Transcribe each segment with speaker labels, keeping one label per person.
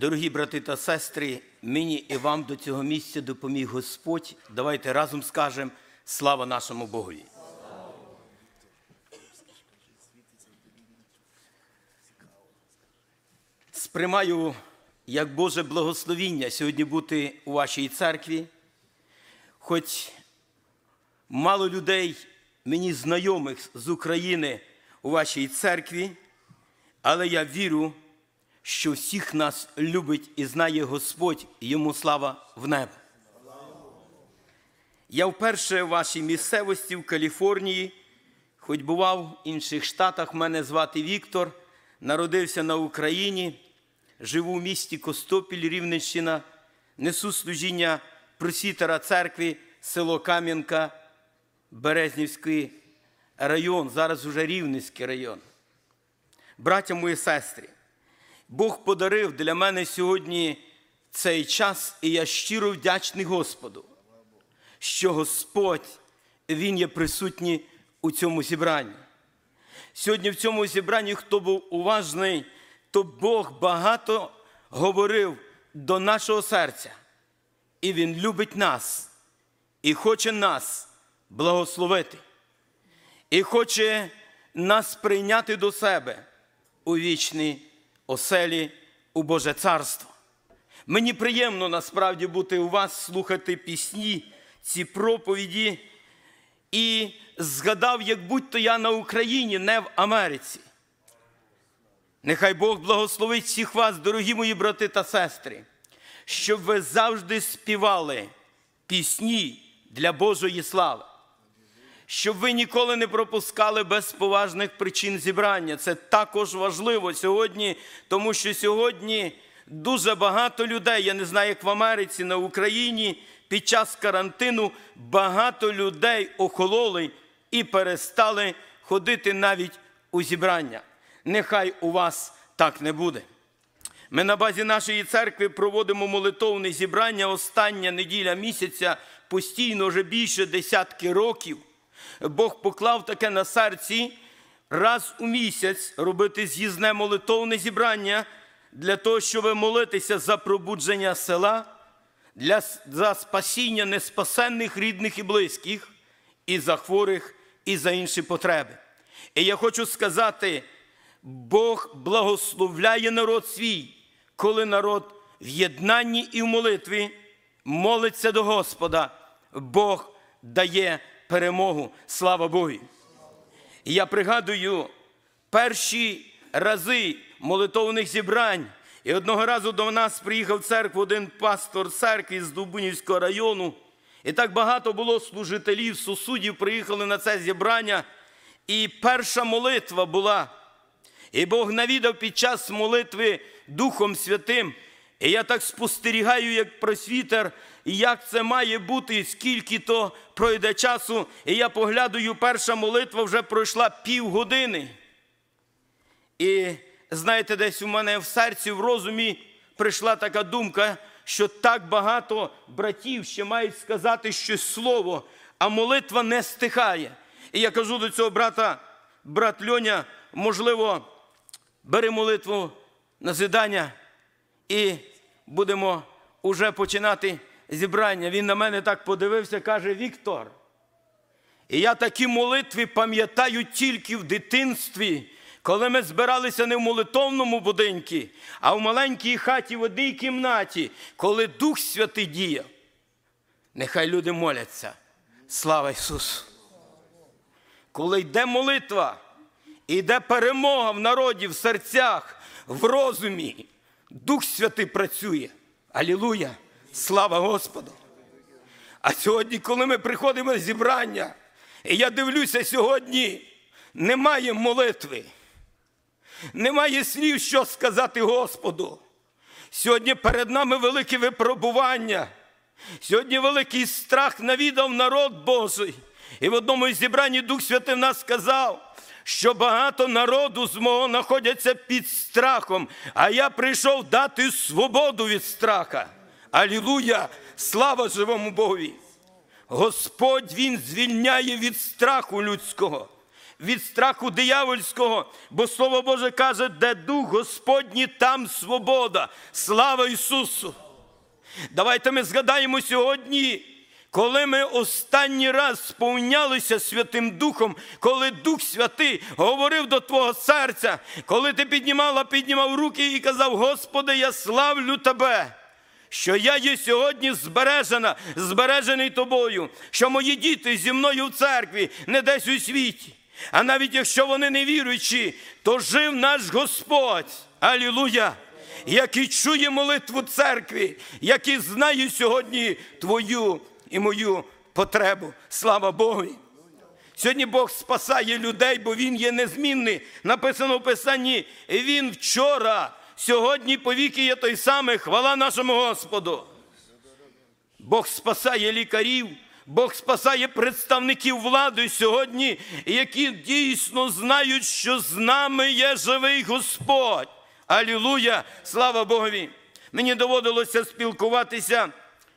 Speaker 1: Дорогі брати та сестри, мені і вам до цього місця допоміг Господь. Давайте разом скажемо слава нашому Богові. Сприймаю як Боже благословіння сьогодні бути у вашій церкві. Хоч мало людей мені знайомих з України у вашій церкві, але я вірю що всіх нас любить і знає Господь, йому слава в небо. Я вперше в вашій місцевості в Каліфорнії, хоч бував в інших штатах, мене звати Віктор, народився на Україні, живу в місті Костопіль, Рівненщина, несу служіння просвітера церкви, село Кам'янка, Березнівський район, зараз уже Рівненський район. Братя мої сестри, Бог подарив для мене сьогодні цей час, і я щиро вдячний Господу, що Господь, Він є присутній у цьому зібранні. Сьогодні в цьому зібранні, хто був уважний, то Бог багато говорив до нашого серця, і Він любить нас, і хоче нас благословити, і хоче нас прийняти до себе у вічний оселі у Боже Царство. Мені приємно насправді бути у вас, слухати пісні, ці проповіді. І згадав, як будь-то я на Україні, не в Америці. Нехай Бог благословить всіх вас, дорогі мої брати та сестри, щоб ви завжди співали пісні для Божої слави щоб ви ніколи не пропускали без поважних причин зібрання. Це також важливо сьогодні, тому що сьогодні дуже багато людей, я не знаю, як в Америці, на Україні під час карантину багато людей охололи і перестали ходити навіть у зібрання. Нехай у вас так не буде. Ми на базі нашої церкви проводимо молитовне зібрання остання неділя місяця постійно вже більше десятки років. Бог поклав таке на серці раз у місяць робити з'їзне молитовне зібрання для того, щоб молитися за пробудження села, для, за спасіння неспасенних рідних і близьких, і за хворих, і за інші потреби. І я хочу сказати, Бог благословляє народ свій, коли народ в єднанні і в молитві молиться до Господа, Бог дає перемогу. Слава Богу! І я пригадую перші рази молитовних зібрань. І одного разу до нас приїхав в церкву один пастор церкви з Дубунівського району. І так багато було служителів, сусудів приїхали на це зібрання. І перша молитва була. І Бог навідав під час молитви Духом Святим. І я так спостерігаю, як просвітер, і як це має бути, скільки то пройде часу. І я поглядаю, перша молитва вже пройшла півгодини. І знаєте, десь у мене в серці, в розумі прийшла така думка, що так багато братів ще мають сказати щось слово, а молитва не стихає. І я кажу до цього брата, брат Льоня, можливо, бери молитву на зидання і будемо вже починати зібрання. Він на мене так подивився, каже Віктор. І я такі молитви пам'ятаю тільки в дитинстві, коли ми збиралися не в молитовному будинку, а в маленькій хаті в одній кімнаті, коли Дух Святий діяв. Нехай люди моляться. Слава Ісусу! Коли йде молитва, іде перемога в народі, в серцях, в розумі. Дух Святий працює. Алілуя! Слава Господу! А сьогодні, коли ми приходимо на зібрання, і я дивлюся, сьогодні немає молитви, немає слів, що сказати Господу. Сьогодні перед нами велике випробування, сьогодні великий страх навідав народ Божий. І в одному із зібрань Дух Святий в нас сказав, що багато народу з мого знаходяться під страхом, а я прийшов дати свободу від страха. Алілуя! Слава живому Богові! Господь Він звільняє від страху людського, від страху диявольського, бо Слово Боже каже, де дух Господній, там свобода. Слава Ісусу! Давайте ми згадаємо сьогодні. Коли ми останній раз сповнялися Святим Духом, коли Дух Святий говорив до Твого серця, коли ти піднімала, піднімав руки і казав: Господи, я славлю Тебе, що я є сьогодні збережена, збережений тобою, що мої діти зі мною в церкві, не десь у світі. А навіть якщо вони не віруючі, то жив наш Господь. Алілуя! Який чує молитву церкві, який знає сьогодні Твою і мою потребу. Слава Богу! Сьогодні Бог спасає людей, бо Він є незмінний. Написано в Писанні, Він вчора, сьогодні повіки є той самий. Хвала нашому Господу. Бог спасає лікарів, Бог спасає представників влади сьогодні, які дійсно знають, що з нами є живий Господь. Алілуя! Слава Богові! Мені доводилося спілкуватися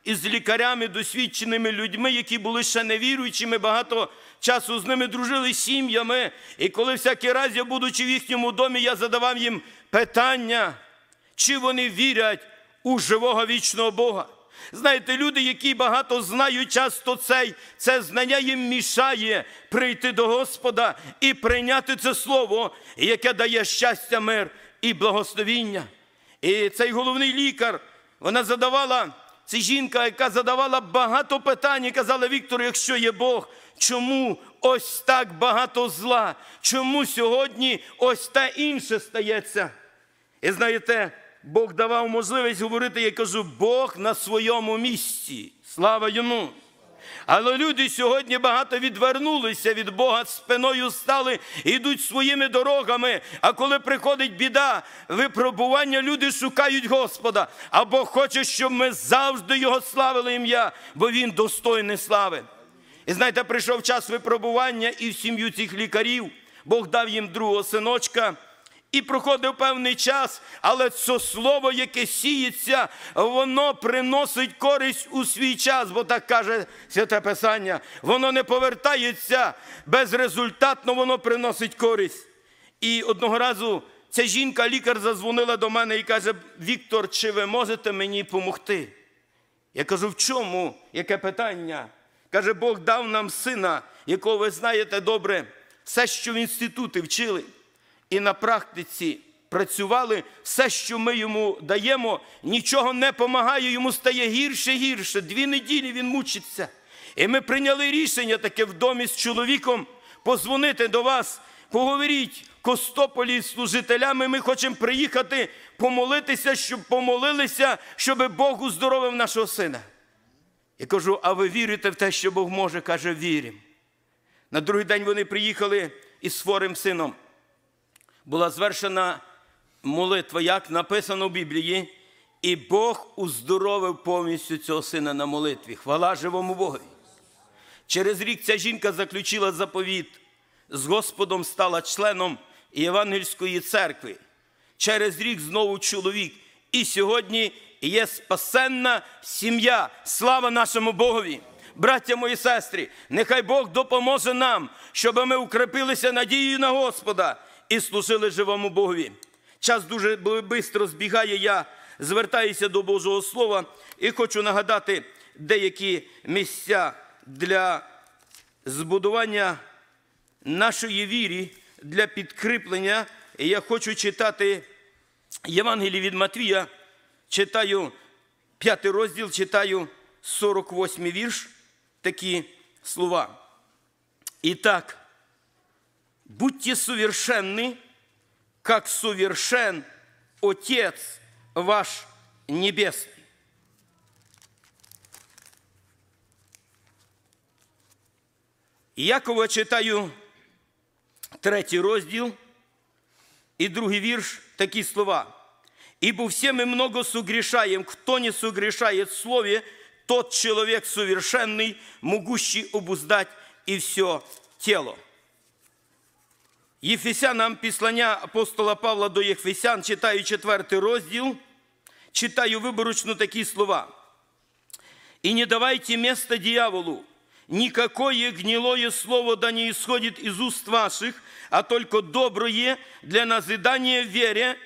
Speaker 1: із лікарями, досвідченими людьми, які були ще невіруючими, багато часу з ними дружили сім'ями. І коли всякий раз я, будучи в їхньому домі, я задавав їм питання, чи вони вірять у живого вічного Бога. Знаєте, люди, які багато знають, часто цей, це знання їм мішає прийти до Господа і прийняти це слово, яке дає щастя, мир і благословіння. І цей головний лікар, вона задавала це жінка, яка задавала багато питань і казала Віктор, якщо є Бог, чому ось так багато зла? Чому сьогодні ось та інше стається? І знаєте, Бог давав можливість говорити, я кажу, Бог на своєму місці. Слава йому! Але люди сьогодні багато відвернулися від Бога, спиною стали, йдуть своїми дорогами. А коли приходить біда, випробування, люди шукають Господа. А Бог хоче, щоб ми завжди Його славили ім'я, бо Він достойний слави. І знаєте, прийшов час випробування і в сім'ю цих лікарів. Бог дав їм другого синочка. І проходив певний час, але це слово, яке сіється, воно приносить користь у свій час, бо так каже святе Писання, воно не повертається безрезультатно, воно приносить користь. І одного разу ця жінка-лікар задзвонила до мене і каже: Віктор, чи ви можете мені допомогти? Я кажу, в чому? Яке питання? Каже, Бог дав нам сина, якого ви знаєте добре, все, що в інституті вчили і на практиці працювали, все, що ми йому даємо, нічого не допомагає, йому стає гірше гірше. Дві неділі він мучиться. І ми прийняли рішення таке в домі з чоловіком позвонити до вас, поговоріть Костополі з служителями. Ми хочемо приїхати помолитися, щоб помолилися, щоб Бог уздоровив нашого сина. Я кажу, а ви вірите в те, що Бог може? Каже, віримо. На другий день вони приїхали із хворим сином була звершена молитва, як написано в Біблії, і Бог уздоровив повністю цього сина на молитві. Хвала живому Богові. Через рік ця жінка заключила заповіт, з Господом стала членом Євангельської церкви. Через рік знову чоловік. І сьогодні є спасенна сім'я. Слава нашому Богові! Браття мої сестри, нехай Бог допоможе нам, щоб ми укріпилися надією на Господа і служили живому Богові. Час дуже швидко збігає. Я звертаюся до Божого Слова і хочу нагадати деякі місця для збудування нашої віри для підкріплення. я хочу читати Євангеліє від Матвія, читаю п'ятий розділ, читаю 48 вірш, такі слова. І так. будьте совершенны, как совершен Отец ваш Небесный. Якова читаю третій розділ и другий вірш, такие слова. «Ибо все мы много согрешаем, кто не согрешает в слове, тот человек совершенный, могущий обуздать и все тело». Ефесянам післання апостола Павла до Єфесян, читаю четвертий розділ, читаю виборочно такі слова. «И не давайте места дьяволу, никакое гнилое слово да не исходит из уст ваших, а только доброе для назидания вере,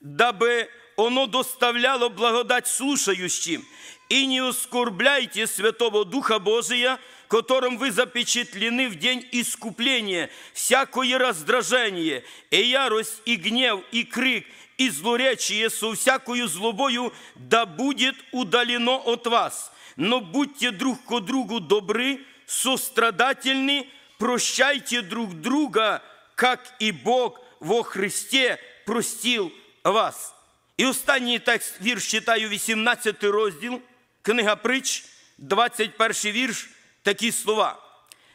Speaker 1: дабы оно доставляло благодать слушающим. И не оскорбляйте Святого Духа Божия, которым вы запечатлены в день искупления, всякое раздражение, и ярость, и гнев, и крик, и злоречие со всякою злобою, да будет удалено от вас. Но будьте друг к другу добры, сострадательны, прощайте друг друга, как и Бог во Христе простил вас. І останній текст, вірш читаю, 18 розділ, книга притч, 21 вірш. Такі слова.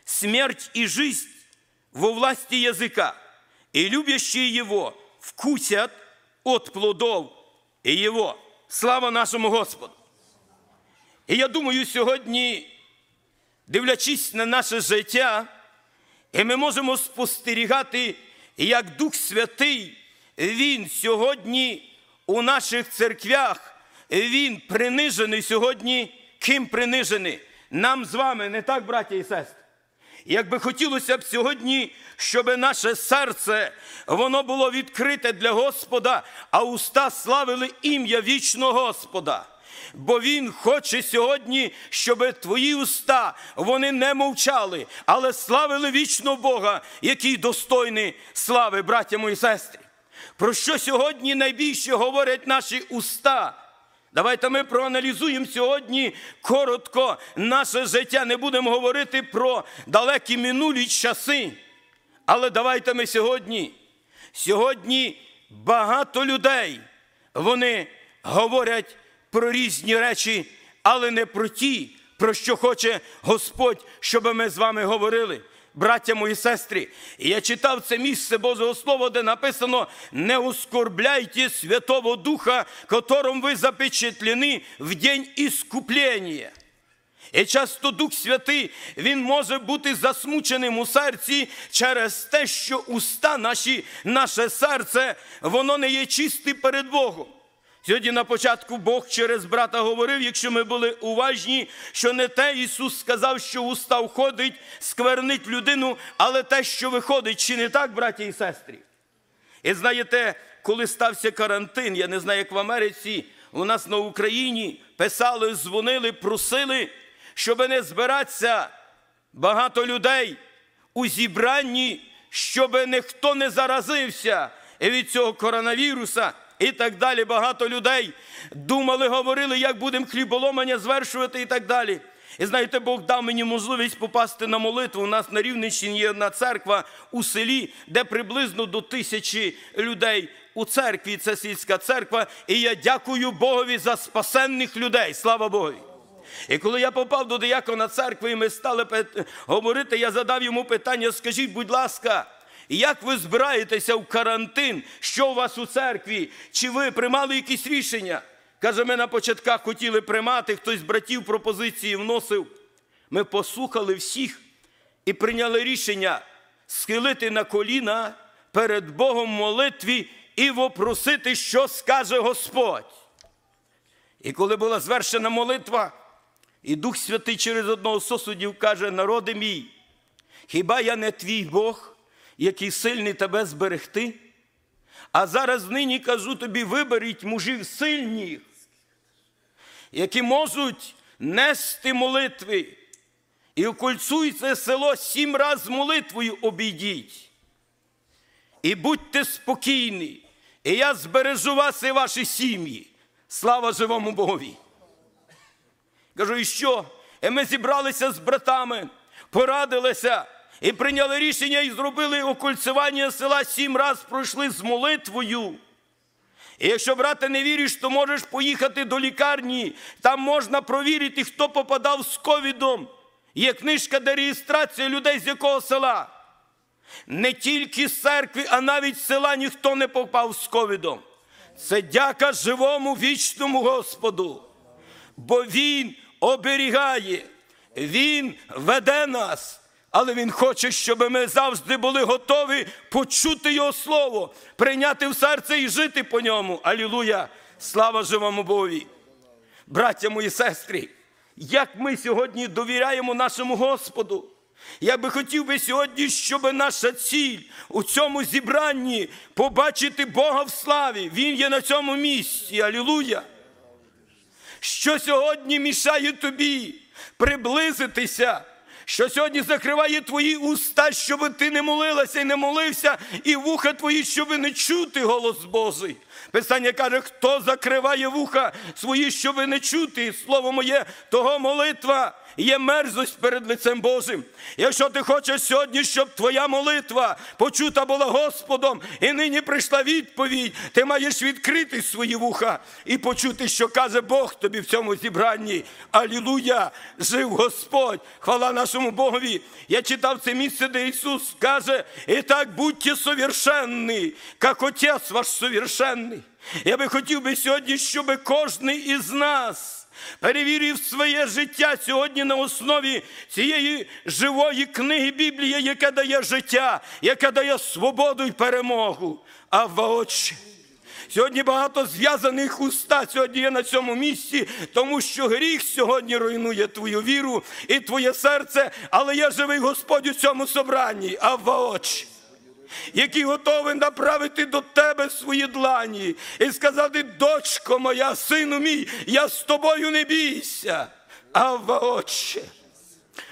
Speaker 1: «Смерть і жизнь во власті язика, і любящие Його, вкусять от плодов и его». Слава нашому Господу! І я думаю, сьогодні, дивлячись на наше життя, і ми можемо спостерігати, як Дух Святий, Він сьогодні у наших церквях, Він принижений сьогодні, ким принижений? Нам з вами не так, браття і сестри. Як би хотілося б сьогодні, щоб наше серце воно було відкрите для Господа, а уста славили ім'я вічного Господа. Бо Він хоче сьогодні, щоб твої уста вони не мовчали, але славили вічно Бога, який достойний слави, браття мої сестри. Про що сьогодні найбільше говорять наші уста? Давайте ми проаналізуємо сьогодні коротко наше життя. Не будемо говорити про далекі минулі часи. Але давайте ми сьогодні. Сьогодні багато людей вони говорять про різні речі, але не про ті, про що хоче Господь, щоб ми з вами говорили браття мої сестри. я читав це місце Божого Слова, де написано: не оскорбляйте Святого Духа, которым ви запечатлені в день іскуплення. І часто Дух Святий, Він може бути засмученим у серці через те, що уста наші, наше серце, воно не є чисте перед Богом. Сьогодні на початку Бог через брата говорив, якщо ми були уважні, що не те Ісус сказав, що в уста входить, сквернить людину, але те, що виходить, чи не так, браті і сестри? І знаєте, коли стався карантин, я не знаю, як в Америці, у нас на Україні писали, дзвонили, просили, щоб не збиратися багато людей у зібранні, щоб ніхто не заразився від цього коронавіруса і так далі. Багато людей думали, говорили, як будемо хліболомання звершувати і так далі. І знаєте, Бог дав мені можливість попасти на молитву. У нас на Рівненщині є одна церква у селі, де приблизно до тисячі людей у церкві. Це сільська церква. І я дякую Богові за спасенних людей. Слава Богу! І коли я попав до на церкви, і ми стали говорити, я задав йому питання: скажіть, будь ласка, як ви збираєтеся в карантин, що у вас у церкві? Чи ви приймали якісь рішення? Каже, ми на початках хотіли приймати, хтось з братів пропозиції вносив. Ми послухали всіх і прийняли рішення схилити на коліна перед Богом молитві і вопросити, що скаже Господь. І коли була звершена молитва, і Дух Святий через одного сосудів каже: народи мій, хіба я не твій Бог? який сильний тебе зберегти. А зараз нині кажу тобі, виберіть мужів сильні, які можуть нести молитви. І окольцуй це село сім раз молитвою обійдіть. І будьте спокійні, і я збережу вас і ваші сім'ї. Слава живому Богові. Кажу, і що? І ми зібралися з братами, порадилися, і прийняли рішення, і зробили окульцювання села сім раз пройшли з молитвою. І якщо, брате, не віриш, то можеш поїхати до лікарні, там можна провірити, хто попадав з ковідом. Є книжка, де реєстрація людей з якого села. Не тільки з церкви, а навіть з села ніхто не попав з ковідом. Це дяка живому вічному Господу. Бо Він оберігає, Він веде нас, але Він хоче, щоб ми завжди були готові почути Його Слово, прийняти в серце і жити по ньому. Алілуя! Слава живому Богові! Браття мої сестри, як ми сьогодні довіряємо нашому Господу. Я би хотів би сьогодні, щоб наша ціль у цьому зібранні побачити Бога в славі. Він є на цьому місці. Алілуя! Що сьогодні мішає тобі приблизитися що сьогодні закриває твої уста, щоб ти не молилася і не молився, і вуха твої, щоб не чути голос Божий. Писання каже, хто закриває вуха свої, щоб не чути, слово моє, того молитва є мерзость перед лицем Божим. Якщо ти хочеш сьогодні, щоб твоя молитва почута була Господом, і нині прийшла відповідь, ти маєш відкрити свої вуха і почути, що каже Бог тобі в цьому зібранні. Алілуя! Жив Господь! Хвала нашому Богові! Я читав це місце, де Ісус каже, і так будьте совершенні, як Отець ваш совершенний. Я би хотів би сьогодні, щоб кожен із нас перевірив своє життя сьогодні на основі цієї живої книги Біблії, яка дає життя, яка дає свободу і перемогу. А воочі. Сьогодні багато зв'язаних уста сьогодні є на цьому місці, тому що гріх сьогодні руйнує твою віру і твоє серце, але я живий Господь у цьому собранні, а воочі який готовий направити до тебе свої длані і сказати: дочко моя, сину мій, я з тобою не бійся, Авва, Отче.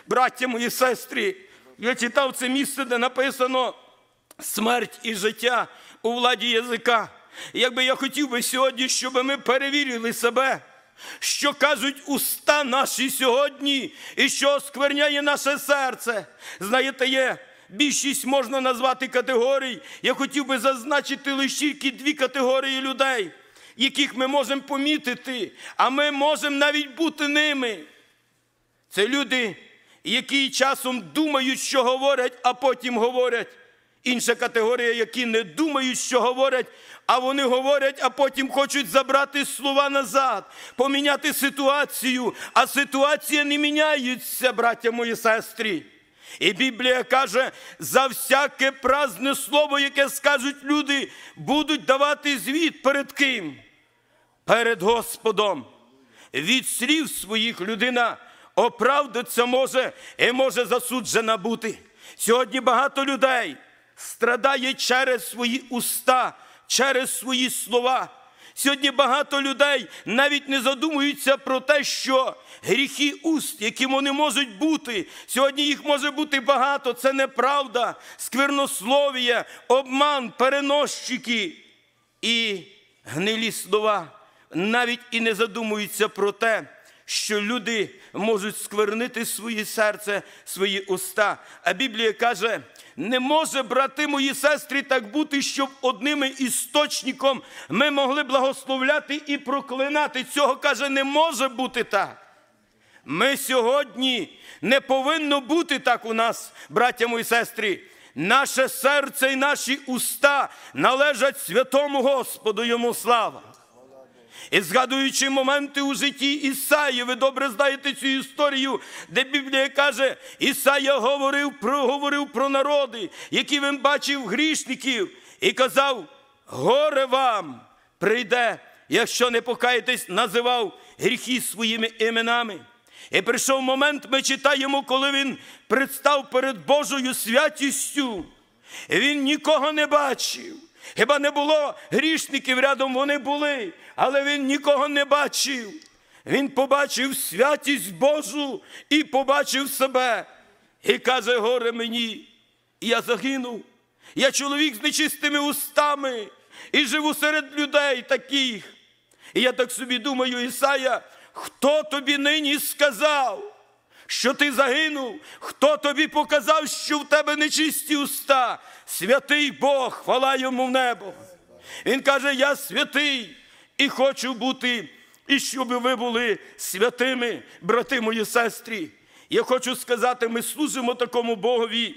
Speaker 1: Браття мої сестри, я читав це місце, де написано смерть і життя у владі язика. Якби я хотів би сьогодні, щоб ми перевірили себе. Що кажуть уста наші сьогодні, і що оскверняє наше серце, знаєте, є більшість можна назвати категорій. Я хотів би зазначити лише тільки дві категорії людей, яких ми можемо помітити, а ми можемо навіть бути ними. Це люди, які часом думають, що говорять, а потім говорять. Інша категорія, які не думають, що говорять, а вони говорять, а потім хочуть забрати слова назад, поміняти ситуацію, а ситуація не міняється, браття мої сестрі. І Біблія каже, за всяке празне слово, яке скажуть люди, будуть давати звіт перед ким? Перед Господом. Від слів своїх людина оправдатися може і може засуджена бути. Сьогодні багато людей страдає через свої уста, через свої слова. Сьогодні багато людей навіть не задумуються про те, що гріхи уст, які вони можуть бути, сьогодні їх може бути багато. Це неправда, сквернослов'я, обман, переносчики і гнилі слова. Навіть і не задумуються про те, що люди можуть сквернити своє серце, свої уста. А Біблія каже, не може, брати мої сестри, так бути, щоб одним істочником ми могли благословляти і проклинати. Цього каже, не може бути так. Ми сьогодні не повинно бути так у нас, браття мої сестри. Наше серце і наші уста належать святому Господу йому слава. І згадуючи моменти у житті Ісаї, ви добре знаєте цю історію, де Біблія каже, Ісая говорив про, говорив про народи, які він бачив грішників, і казав: горе вам прийде, якщо не покаєтесь, називав гріхи своїми іменами. І прийшов момент, ми читаємо, коли він представ перед Божою святістю. Він нікого не бачив. Хіба не було грішників рядом вони були, але він нікого не бачив. Він побачив святість Божу і побачив себе. І каже, горе мені, і я загинув. Я чоловік з нечистими устами і живу серед людей таких. І я так собі думаю, Ісая, хто тобі нині сказав? що ти загинув, хто тобі показав, що в тебе нечисті уста, святий Бог, хвала йому в небо. Він каже: Я святий і хочу бути, і щоб ви були святими, брати мої сестри. Я хочу сказати, ми служимо такому Богові,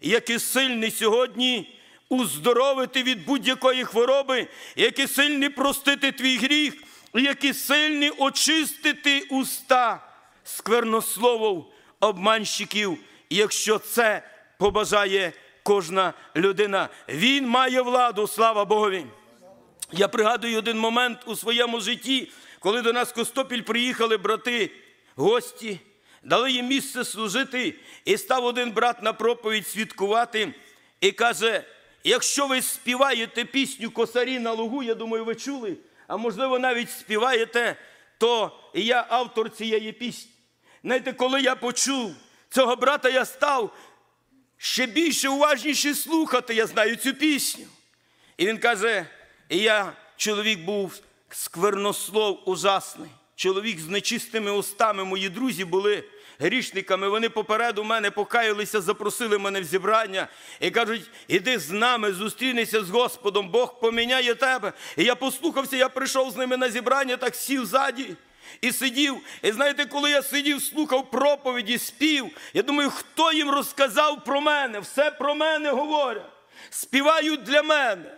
Speaker 1: який сильний сьогодні. Уздоровити від будь-якої хвороби, який сильний простити твій гріх, які сильні очистити уста сквернословов, обманщиків, якщо це побажає кожна людина. Він має владу, слава Богові. Я пригадую один момент у своєму житті, коли до нас в Костопіль приїхали брати, гості, дали їм місце служити, і став один брат на проповідь свідкувати і каже: якщо ви співаєте пісню Косарі на лугу, я думаю, ви чули, а можливо, навіть співаєте, то я автор цієї пісні. Знаєте, коли я почув цього брата, я став ще більше уважніше слухати, я знаю цю пісню. І він каже: і я, чоловік був сквернослов ужасний, чоловік з нечистими устами, мої друзі були. Грішниками, вони попереду мене покаялися, запросили мене в зібрання і кажуть: іди з нами, зустрінися з Господом, Бог поміняє тебе. І я послухався, я прийшов з ними на зібрання, так сів ззаді і сидів. І знаєте, коли я сидів, слухав проповіді, спів, я думаю, хто їм розказав про мене, все про мене говорять, співають для мене.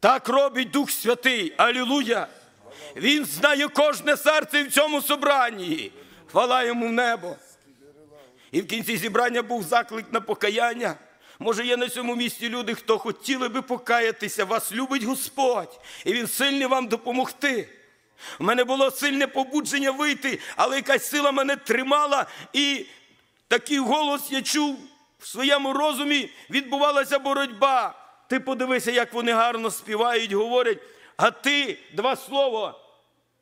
Speaker 1: Так робить Дух Святий. Алілуя! Він знає кожне серце в цьому собранні. Хвала йому в небо. І в кінці зібрання був заклик на покаяння. Може, є на цьому місці люди, хто хотіли би покаятися, вас любить Господь, і Він сильний вам допомогти. У мене було сильне побудження вийти, але якась сила мене тримала, і такий голос я чув в своєму розумі відбувалася боротьба. Ти подивися, як вони гарно співають, говорять, а ти два слова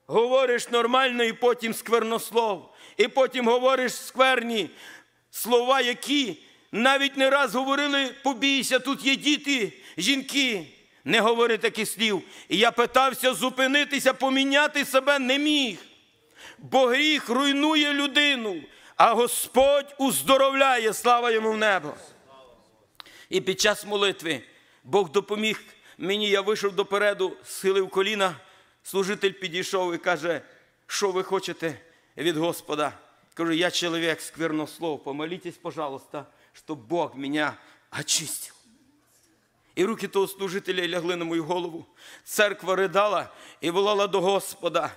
Speaker 1: говориш нормально і потім сквернослов. І потім говориш скверні слова, які навіть не раз говорили побійся, тут є діти, жінки не говори таких слів. І я питався зупинитися, поміняти себе не міг. Бо гріх руйнує людину, а Господь уздоровляє, слава йому в небо. І під час молитви Бог допоміг мені, я вийшов допереду, схилив коліна, служитель підійшов і каже, що ви хочете від Господа. Кажу, я чоловік сквернослов, помолітесь, пожалуйста, щоб Бог мене очистив. І руки того служителя лягли на мою голову. Церква ридала і волала до Господа.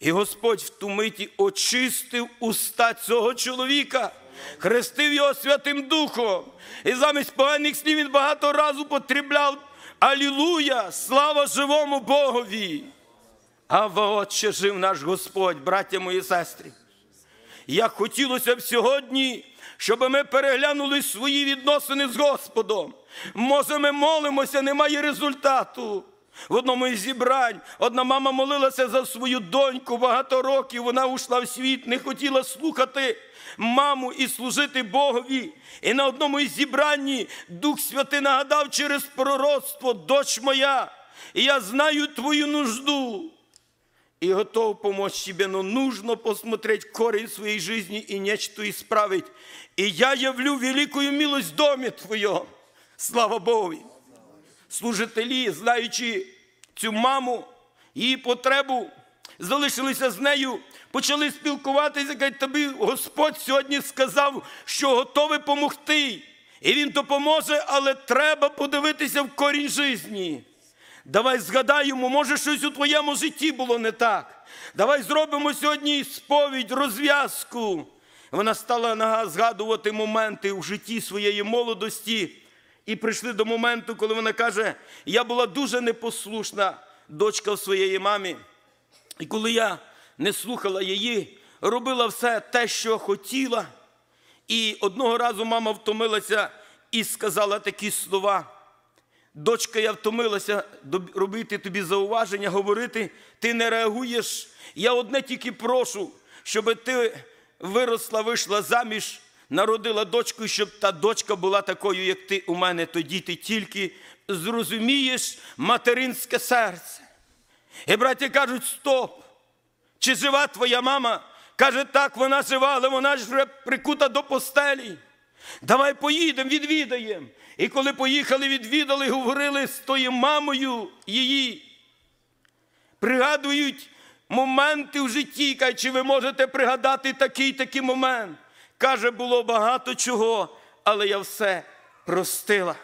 Speaker 1: І Господь в ту миті очистив уста цього чоловіка, хрестив його Святим Духом. І замість поганих слів він багато разу потрібляв Алілуя! Слава живому Богові! А отче жив наш Господь, браття мої сестри. Як хотілося б сьогодні, щоб ми переглянули свої відносини з Господом. Може, ми молимося, немає результату. В одному із зібрань одна мама молилася за свою доньку багато років. Вона ушла в світ, не хотіла слухати маму і служити Богові. І на одному із зібранні Дух Святий нагадав через пророцтво, доч моя, я знаю твою нужду. і готов помочь тебе, но нужно посмотреть корень своєї жизни і нечто исправить. І я явлю великую милость в домі твоем. Слава Богу! Служителі, знаючи цю маму, її потребу, залишилися з нею, почали спілкуватися, кажуть, тобі Господь сьогодні сказав, що готовий допомогти, І Він допоможе, але треба подивитися в корінь житті. Давай згадаємо, може, щось у твоєму житті було не так. Давай зробимо сьогодні сповідь, розв'язку. Вона стала згадувати моменти в житті своєї молодості і прийшли до моменту, коли вона каже: Я була дуже непослушна дочка в своєї мамі. І коли я не слухала її, робила все те, що хотіла. І одного разу мама втомилася і сказала такі слова. Дочка, я втомилася робити тобі зауваження, говорити, ти не реагуєш. Я одне тільки прошу, щоб ти виросла, вийшла заміж народила дочку, щоб та дочка була такою, як ти у мене, тоді ти тільки зрозумієш материнське серце. І браті кажуть, стоп! Чи жива твоя мама? Каже, так, вона жива, але вона ж вже прикута до постелі. Давай поїдемо, відвідаємо. І коли поїхали, відвідали, говорили з тою мамою її. Пригадують моменти в житті, кажуть, чи ви можете пригадати такий такий момент. Каже, було багато чого, але я все простила.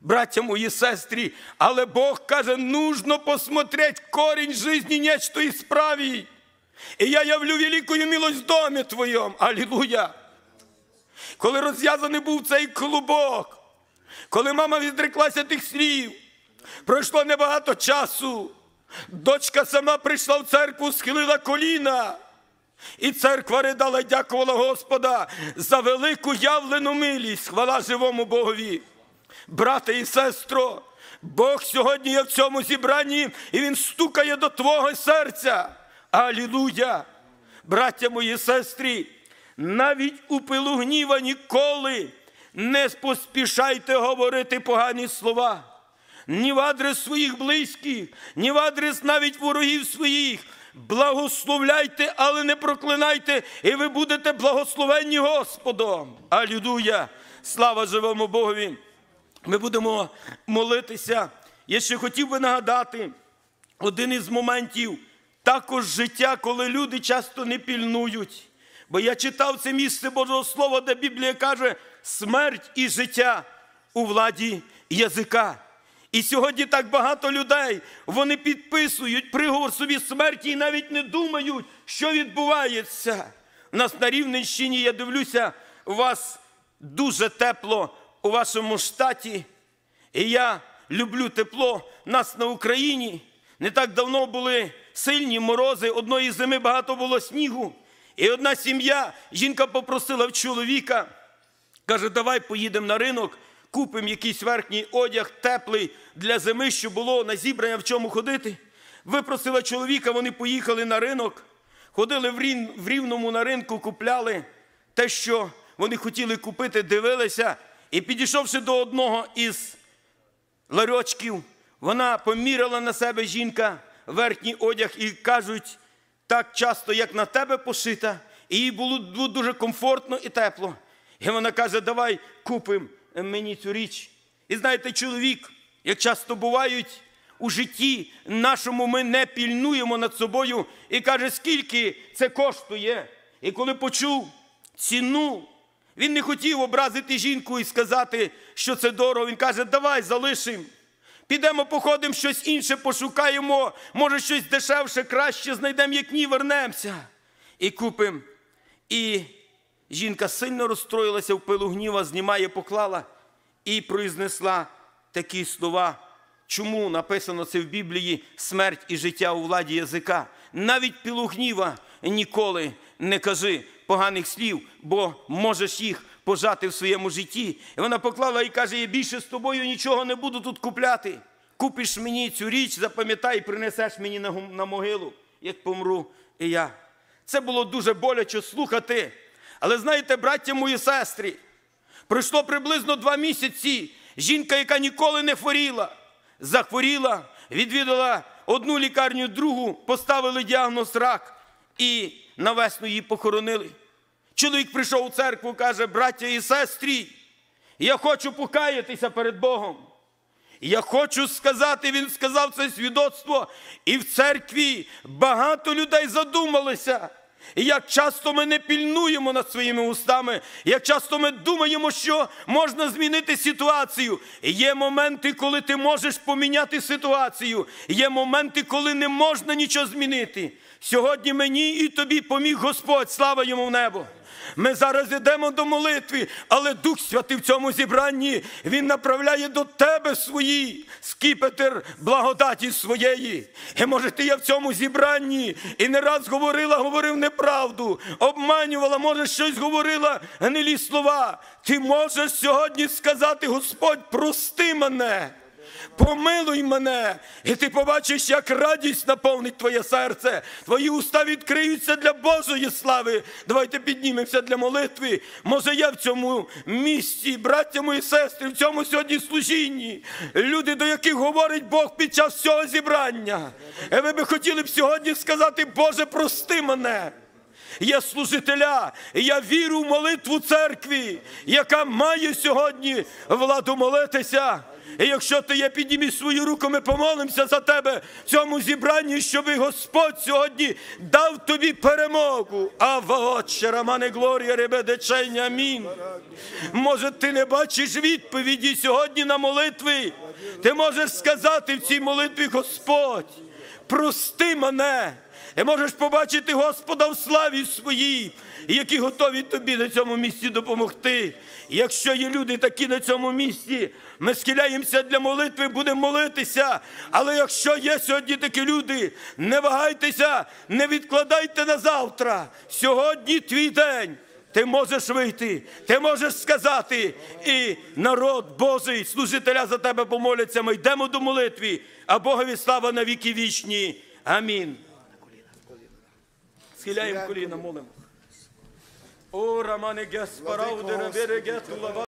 Speaker 1: Братя мої сестрі, але Бог каже, нужно посмотреть корінь житті нечто исправить. І я явлю великою милость в домі Твоєм. Алілуя! Коли розв'язаний був цей клубок, коли мама відреклася тих слів, пройшло небагато часу, дочка сама прийшла в церкву, схилила коліна. І церква ридала, дякувала Господа за велику явлену милість, хвала живому Богові. Брате і сестро, Бог сьогодні є в цьому зібранні, і Він стукає до Твого серця. Алілуя! Браття мої сестрі, навіть у пилу гніва ніколи не поспішайте говорити погані слова, ні в адрес своїх близьких, ні в адрес навіть ворогів своїх благословляйте, але не проклинайте, і ви будете благословенні Господом. Алілуя! Слава живому Богові! Ми будемо молитися. Я ще хотів би нагадати один із моментів також життя, коли люди часто не пільнують. Бо я читав це місце Божого Слова, де Біблія каже, смерть і життя у владі язика. І сьогодні так багато людей вони підписують приговор собі смерті і навіть не думають, що відбувається. У нас на Рівненщині, я дивлюся, у вас дуже тепло у вашому штаті. І я люблю тепло нас на Україні. Не так давно були сильні морози, одної зими багато було снігу. І одна сім'я, жінка попросила в чоловіка, каже, давай поїдемо на ринок купимо якийсь верхній одяг, теплий для зими, щоб було на зібрання в чому ходити. Випросила чоловіка, вони поїхали на ринок, ходили в рівному на ринку, купляли те, що вони хотіли купити, дивилися. І підійшовши до одного із ларьочків, вона поміряла на себе жінка верхній одяг і кажуть, так часто, як на тебе пошита, і їй було дуже комфортно і тепло. І вона каже, давай купимо. Е, мені цю річ. І знаєте, чоловік, як часто бувають у житті нашому, ми не пільнуємо над собою і каже, скільки це коштує. І коли почув ціну, він не хотів образити жінку і сказати, що це дорого. Він каже, давай залишимо. Підемо, походимо, щось інше пошукаємо, може, щось дешевше, краще, знайдемо, як ні, вернемося. І купимо. І Жінка сильно розстроїлася в пилу гніва, знімає, поклала і произнесла такі слова. Чому написано це в Біблії смерть і життя у владі язика? Навіть пилу гніва ніколи не кажи поганих слів, бо можеш їх пожати в своєму житті. І вона поклала і каже: Я більше з тобою нічого не буду тут купляти. Купиш мені цю річ, запам'ятай, і принесеш мені на могилу, як помру і я. Це було дуже боляче слухати. Але знаєте, браття мої сестри, пройшло приблизно два місяці. Жінка, яка ніколи не хворіла, захворіла, відвідала одну лікарню, другу, поставили діагноз рак і навесну її похоронили. Чоловік прийшов у церкву, каже, браття і сестрі, я хочу покаятися перед Богом. Я хочу сказати, він сказав це свідоцтво, і в церкві багато людей задумалося. І як часто ми не пільнуємо над своїми устами, як часто ми думаємо, що можна змінити ситуацію. Є моменти, коли ти можеш поміняти ситуацію, є моменти, коли не можна нічого змінити. Сьогодні мені і тобі поміг Господь, слава йому в небо. Ми зараз йдемо до молитви, але Дух Святий в цьому зібранні Він направляє до тебе свої скіпетр благодаті своєї. І може, ти я в цьому зібранні і не раз говорила, говорив неправду, обманювала, може, щось говорила, гнилі слова. Ти можеш сьогодні сказати, Господь, прости мене. Помилуй мене, і ти побачиш, як радість наповнить твоє серце, твої уста відкриються для Божої слави. Давайте піднімемося для молитви. Може, я в цьому місці, браття мої сестри, в цьому сьогодні служінні, люди, до яких говорить Бог під час цього зібрання. І е, ви би хотіли б сьогодні сказати, Боже, прости мене. Я служителя, я вірю в молитву церкві, яка має сьогодні владу молитися. І якщо ти є, піднімі свою руку, ми помолимося за тебе в цьому зібранні, щоб Господь сьогодні дав тобі перемогу. Ава, Отче, Романе Глорія, ребедечення, амінь. Може, ти не бачиш відповіді сьогодні на молитви. Ти можеш сказати в цій молитві, Господь, прости мене. І можеш побачити Господа в славі своїй, які готові тобі на цьому місці допомогти. якщо є люди такі на цьому місці, ми схиляємося для молитви, будемо молитися. Але якщо є сьогодні такі люди, не вагайтеся, не відкладайте на завтра. Сьогодні твій день. Ти можеш вийти, ти можеш сказати, і народ Божий, служителя за тебе помоляться. Ми йдемо до молитві, а Богові слава на віки вічні. Амінь. Схиляємо коліна, молимо. О, Романе, Геспарауде, Рабере, Гетулава.